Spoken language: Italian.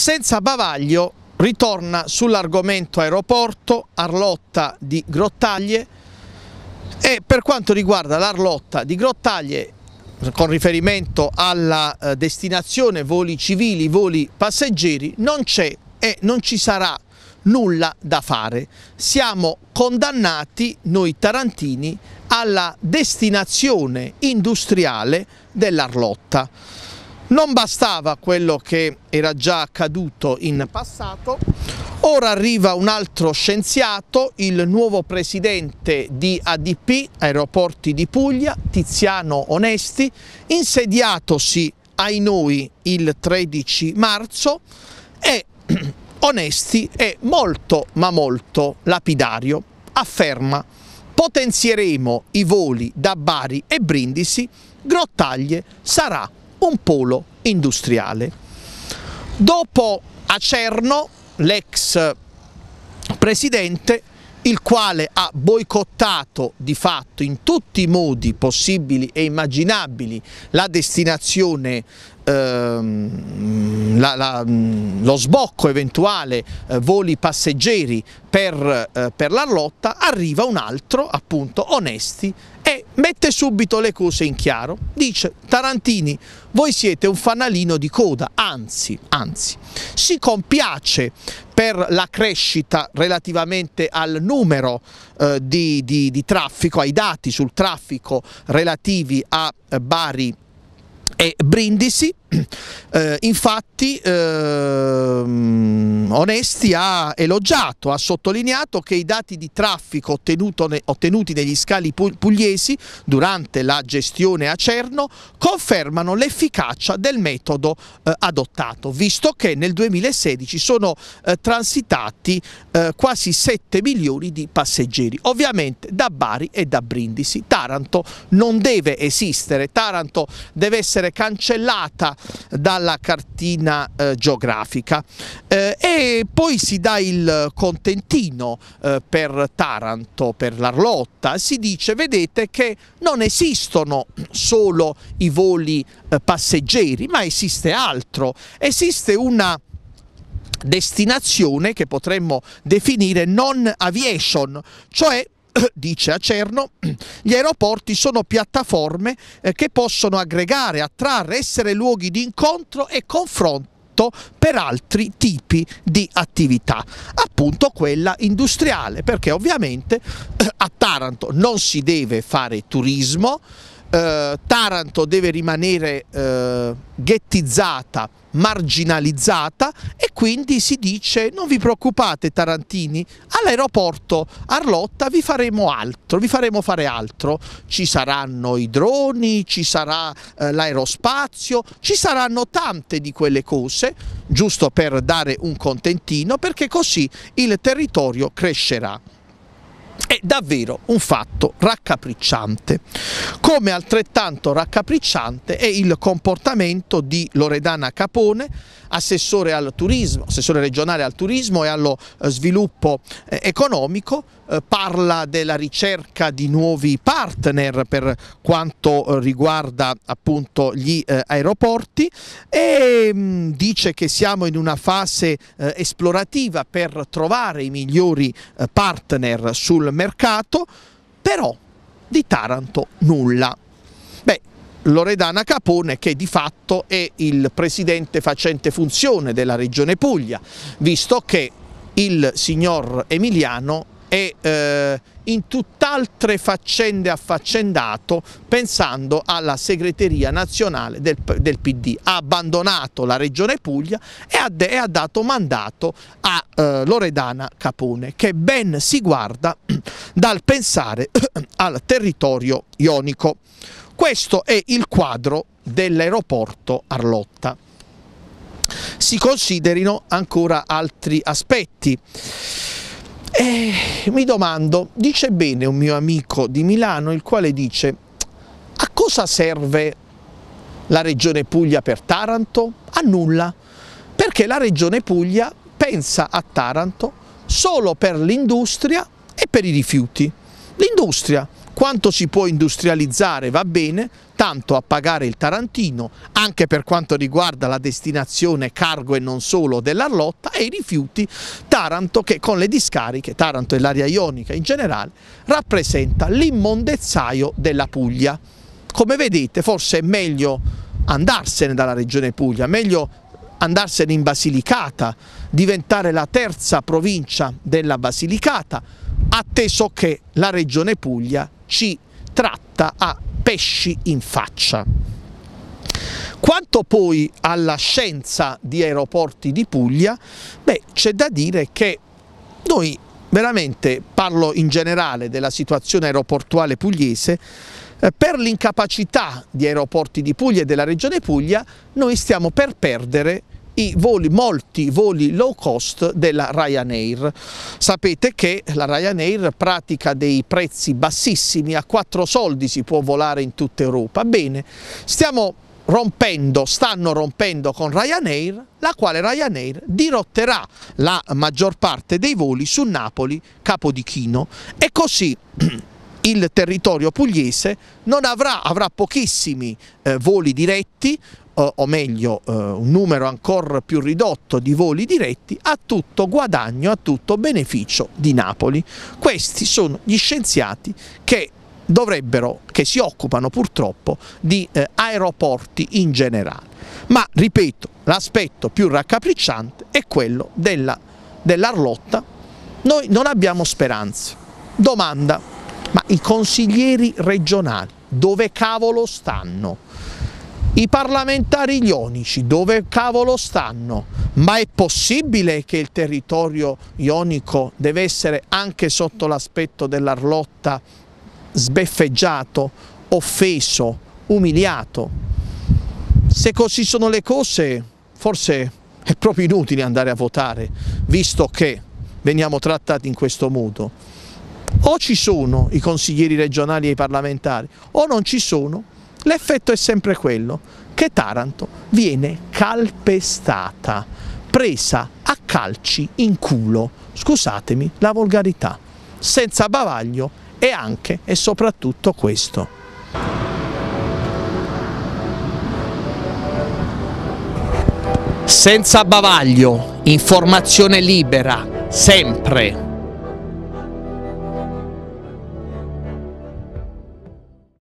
senza bavaglio ritorna sull'argomento aeroporto, Arlotta di Grottaglie e per quanto riguarda l'Arlotta di Grottaglie con riferimento alla eh, destinazione voli civili, voli passeggeri, non c'è e non ci sarà nulla da fare. Siamo condannati, noi tarantini, alla destinazione industriale dell'Arlotta. Non bastava quello che era già accaduto in passato, ora arriva un altro scienziato, il nuovo presidente di ADP, Aeroporti di Puglia, Tiziano Onesti, insediatosi ai noi il 13 marzo e Onesti è molto ma molto lapidario, afferma potenzieremo i voli da Bari e Brindisi, Grottaglie sarà un polo industriale. Dopo Acerno, l'ex presidente, il quale ha boicottato di fatto in tutti i modi possibili e immaginabili la destinazione, ehm, la, la, mm, lo sbocco eventuale eh, voli passeggeri per, eh, per l'Arlotta, arriva un altro appunto Onesti mette subito le cose in chiaro, dice Tarantini voi siete un fanalino di coda, anzi, anzi, si compiace per la crescita relativamente al numero eh, di, di, di, traffico, ai dati sul traffico relativi a eh, Bari e Brindisi, eh, infatti ehm, Onesti ha elogiato, ha sottolineato che i dati di traffico ne, ottenuti negli scali pugliesi durante la gestione a Cerno confermano l'efficacia del metodo eh, adottato, visto che nel 2016 sono eh, transitati eh, quasi 7 milioni di passeggeri, ovviamente da Bari e da Brindisi. Taranto non deve esistere, Taranto deve essere cancellata dalla cartina eh, geografica eh, e poi si dà il contentino eh, per Taranto, per l'Arlotta, si dice vedete che non esistono solo i voli eh, passeggeri ma esiste altro, esiste una destinazione che potremmo definire non aviation, cioè dice Acerno, gli aeroporti sono piattaforme eh, che possono aggregare, attrarre, essere luoghi di incontro e confronto per altri tipi di attività, appunto quella industriale, perché ovviamente a Taranto non si deve fare turismo, eh, Taranto deve rimanere eh, ghettizzata marginalizzata e quindi si dice non vi preoccupate Tarantini, all'aeroporto Arlotta vi faremo altro, vi faremo fare altro, ci saranno i droni, ci sarà eh, l'aerospazio, ci saranno tante di quelle cose, giusto per dare un contentino, perché così il territorio crescerà davvero un fatto raccapricciante. Come altrettanto raccapricciante è il comportamento di Loredana Capone, assessore al turismo, assessore regionale al turismo e allo eh, sviluppo eh, economico, eh, parla della ricerca di nuovi partner per quanto riguarda appunto gli aeroporti e mm, dice che siamo in una fase esplorativa per trovare i migliori partner sul mercato mercato, però di Taranto nulla. Beh, Loredana Capone che di fatto è il presidente facente funzione della regione Puglia, visto che il signor Emiliano e eh, in tutt'altre faccende affaccendato pensando alla segreteria nazionale del, del, PD. Ha abbandonato la regione Puglia e ha, e ha dato mandato a eh, Loredana Capone che ben si guarda dal pensare al territorio ionico. Questo è il quadro dell'aeroporto Arlotta. Si considerino ancora altri aspetti. E eh, mi domando, dice bene un mio amico di Milano, il quale dice a cosa serve la regione Puglia per Taranto? A nulla, perché la regione Puglia pensa a Taranto solo per l'industria e per i rifiuti. L'industria, quanto si può industrializzare va bene, tanto a pagare il Tarantino, anche per quanto riguarda la destinazione cargo e non solo dell'Arlotta e i rifiuti Taranto che con le discariche, Taranto e l'area ionica in generale, rappresenta l'immondezzaio della Puglia. Come vedete forse è meglio andarsene dalla regione Puglia, meglio andarsene in Basilicata, diventare la terza provincia della Basilicata, atteso che la regione Puglia ci tratta a pesci in faccia. Quanto poi alla scienza di aeroporti di Puglia, beh, c'è da dire che noi veramente, parlo in generale della situazione aeroportuale pugliese, eh, per l'incapacità di aeroporti di Puglia e della regione Puglia noi stiamo per perdere i voli, molti voli low cost della Ryanair. Sapete che la Ryanair pratica dei prezzi bassissimi, a 4 soldi si può volare in tutta Europa. Bene, stiamo rompendo, stanno rompendo con Ryanair, la quale Ryanair dirotterà la maggior parte dei voli su Napoli Capodichino e così il territorio pugliese non avrà, avrà pochissimi eh, voli diretti, o meglio eh, un numero ancora più ridotto di voli diretti a tutto guadagno, a tutto beneficio di Napoli. Questi sono gli scienziati che dovrebbero, che si occupano purtroppo di eh, aeroporti in generale. Ma ripeto, l'aspetto più raccapricciante è quello della, dell'Arlotta. Noi non abbiamo speranze. Domanda, ma i consiglieri regionali dove cavolo stanno? i parlamentari ionici dove cavolo stanno? Ma è possibile che il territorio ionico deve essere anche sotto l'aspetto dell'Arlotta sbeffeggiato, offeso, umiliato? Se così sono le cose, forse è proprio inutile andare a votare, visto che veniamo trattati in questo modo. O ci sono i consiglieri regionali e i parlamentari, o non ci sono, L'effetto è sempre quello, che Taranto viene calpestata, presa a calci in culo, scusatemi la volgarità, senza bavaglio e anche e soprattutto questo. Senza bavaglio, informazione libera, sempre.